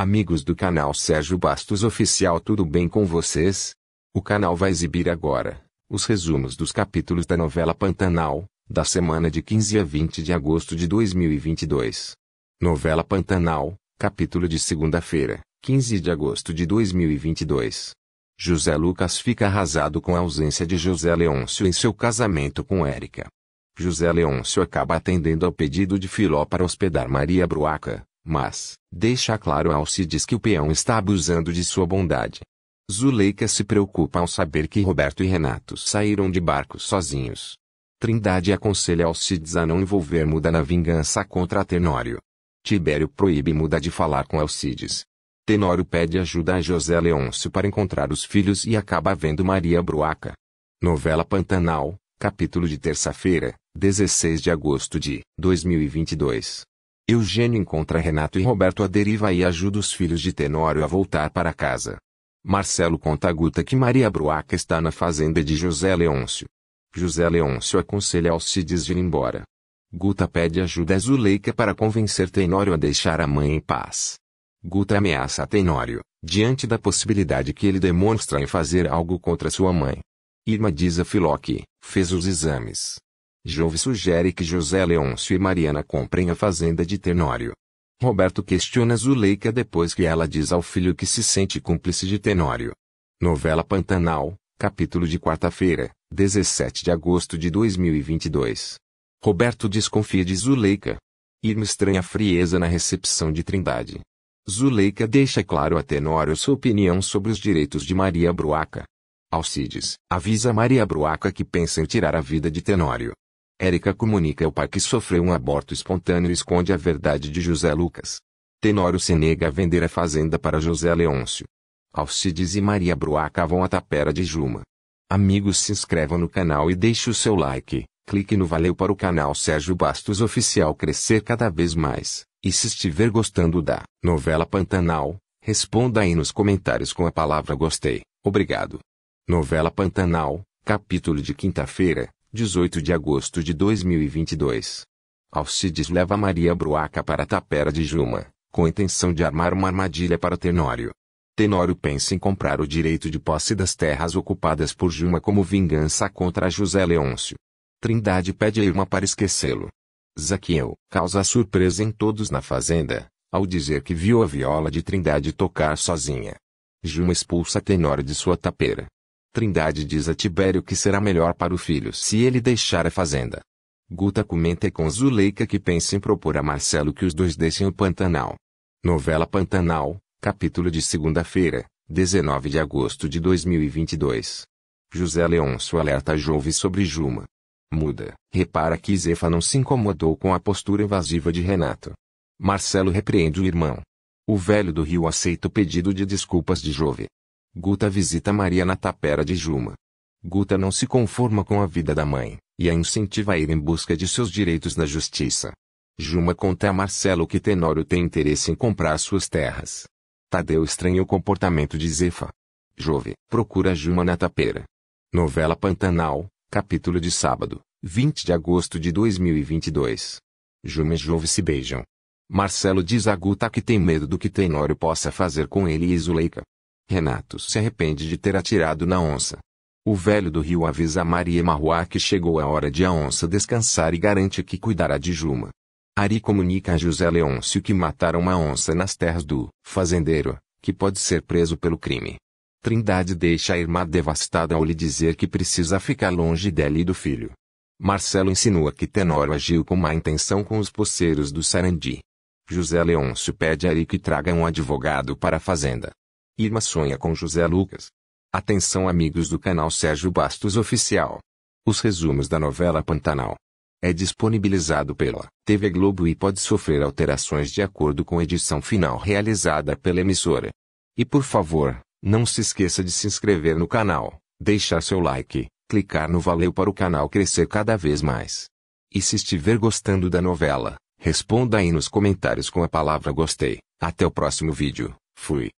Amigos do canal Sérgio Bastos Oficial, tudo bem com vocês? O canal vai exibir agora os resumos dos capítulos da novela Pantanal, da semana de 15 a 20 de agosto de 2022. Novela Pantanal, capítulo de segunda-feira, 15 de agosto de 2022. José Lucas fica arrasado com a ausência de José Leôncio em seu casamento com Érica. José Leôncio acaba atendendo ao pedido de Filó para hospedar Maria Bruaca, mas, deixa claro Alcides que o peão está abusando de sua bondade. Zuleika se preocupa ao saber que Roberto e Renato saíram de barco sozinhos. Trindade aconselha Alcides a não envolver Muda na vingança contra Tenório. Tibério proíbe Muda de falar com Alcides. Tenório pede ajuda a José Leôncio para encontrar os filhos e acaba vendo Maria Bruaca. Novela Pantanal, capítulo de terça-feira, 16 de agosto de 2022. Eugênio encontra Renato e Roberto à deriva e ajuda os filhos de Tenório a voltar para casa. Marcelo conta a Guta que Maria Bruaca está na fazenda de José Leôncio. José Leôncio aconselha Alcides ir embora. Guta pede ajuda a Zuleika para convencer Tenório a deixar a mãe em paz. Guta ameaça a Tenório, diante da possibilidade que ele demonstra em fazer algo contra sua mãe. Irma diz a Filó que fez os exames Jove sugere que José Leôncio e Mariana comprem a fazenda de Tenório. Roberto questiona Zuleika depois que ela diz ao filho que se sente cúmplice de Tenório. Novela Pantanal, capítulo de quarta-feira, 17 de agosto de 2022. Roberto desconfia de Zuleika. Irma estranha frieza na recepção de Trindade. Zuleika deixa claro a Tenório sua opinião sobre os direitos de Maria Bruaca. Alcides avisa Maria Bruaca que pensa em tirar a vida de Tenório. Érica comunica ao pai que sofreu um aborto espontâneo e esconde a verdade de José Lucas. Tenório se nega a vender a fazenda para José Leôncio. Alcides e Maria Bruaca vão à tapera de Juma. Amigos se inscrevam no canal e deixe o seu like, clique no valeu para o canal Sérgio Bastos Oficial crescer cada vez mais, e se estiver gostando da novela Pantanal, responda aí nos comentários com a palavra gostei, obrigado. Novela Pantanal, capítulo de quinta-feira, 18 de agosto de 2022. Alcides leva Maria Bruaca para a Tapera de Juma, com intenção de armar uma armadilha para Tenório. Tenório pensa em comprar o direito de posse das terras ocupadas por Juma como vingança contra José Leôncio. Trindade pede a irmã para esquecê-lo. Zaqueu causa surpresa em todos na fazenda, ao dizer que viu a viola de Trindade tocar sozinha. Juma expulsa Tenório de sua tapeira. Trindade diz a Tibério que será melhor para o filho se ele deixar a fazenda. Guta comenta com Zuleika que pensa em propor a Marcelo que os dois deixem o Pantanal. Novela Pantanal, capítulo de segunda-feira, 19 de agosto de 2022. José Leôncio alerta Jove sobre Juma. Muda. Repara que Zefa não se incomodou com a postura invasiva de Renato. Marcelo repreende o irmão. O velho do Rio aceita o pedido de desculpas de Jove. Guta visita Maria na tapera de Juma. Guta não se conforma com a vida da mãe, e a incentiva a ir em busca de seus direitos na justiça. Juma conta a Marcelo que Tenório tem interesse em comprar suas terras. Tadeu estranha o comportamento de Zefa. Jove procura Juma na tapera. Novela Pantanal, capítulo de sábado, 20 de agosto de 2022. Juma e Jove se beijam. Marcelo diz a Guta que tem medo do que Tenório possa fazer com ele e Zuleika. Renato se arrepende de ter atirado na onça. O velho do rio avisa Maria Marruá que chegou a hora de a onça descansar e garante que cuidará de Juma. Ari comunica a José Leôncio que mataram uma onça nas terras do fazendeiro, que pode ser preso pelo crime. Trindade deixa a irmã devastada ao lhe dizer que precisa ficar longe dela e do filho. Marcelo insinua que Tenório agiu com má intenção com os poceiros do Sarandi. José Leôncio pede a Ari que traga um advogado para a fazenda. Irma sonha com José Lucas. Atenção amigos do canal Sérgio Bastos Oficial. Os resumos da novela Pantanal. É disponibilizado pela TV Globo e pode sofrer alterações de acordo com a edição final realizada pela emissora. E por favor, não se esqueça de se inscrever no canal, deixar seu like, clicar no valeu para o canal crescer cada vez mais. E se estiver gostando da novela, responda aí nos comentários com a palavra gostei. Até o próximo vídeo. Fui.